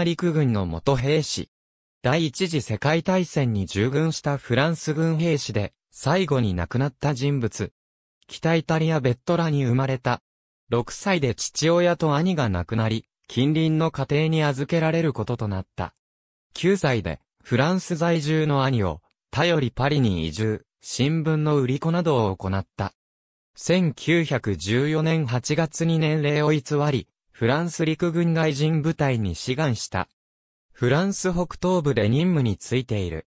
タ陸軍の元兵士。第一次世界大戦に従軍したフランス軍兵士で、最後に亡くなった人物。北イタリアベットラに生まれた。6歳で父親と兄が亡くなり、近隣の家庭に預けられることとなった。9歳で、フランス在住の兄を、頼りパリに移住、新聞の売り子などを行った。1914年8月に年齢を偽り、フランス陸軍外人部隊に志願した。フランス北東部で任務についている。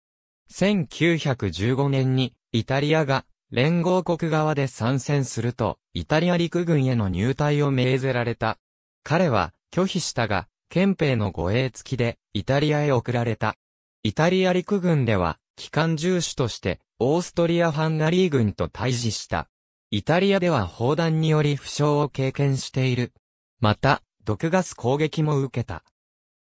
1915年に、イタリアが、連合国側で参戦すると、イタリア陸軍への入隊を命ぜられた。彼は、拒否したが、憲兵の護衛付きで、イタリアへ送られた。イタリア陸軍では、機関重視として、オーストリア・ハンガリー軍と対峙した。イタリアでは砲弾により負傷を経験しているまた、毒ガス攻撃も受けた。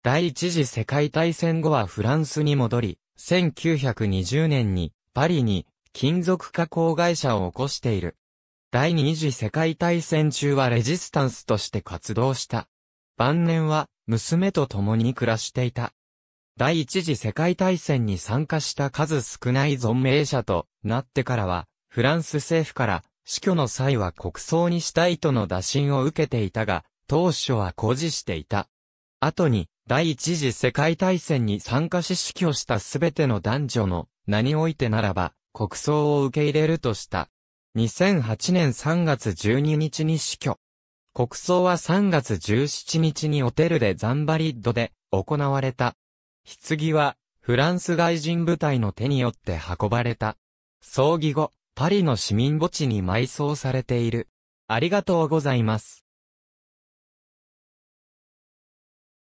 第一次世界大戦後はフランスに戻り、1920年にパリに金属加工会社を起こしている。第二次世界大戦中はレジスタンスとして活動した。晩年は娘と共に暮らしていた。第一次世界大戦に参加した数少ない存命者となってからは、フランス政府から死去の際は国葬にしたいとの打診を受けていたが、当初は誇示していた。後に、第一次世界大戦に参加し死去したすべての男女の、名においてならば、国葬を受け入れるとした。2008年3月12日に死去。国葬は3月17日にホテルでザンバリッドで行われた。棺はフランス外人部隊の手によって運ばれた。葬儀後、パリの市民墓地に埋葬されている。ありがとうございます。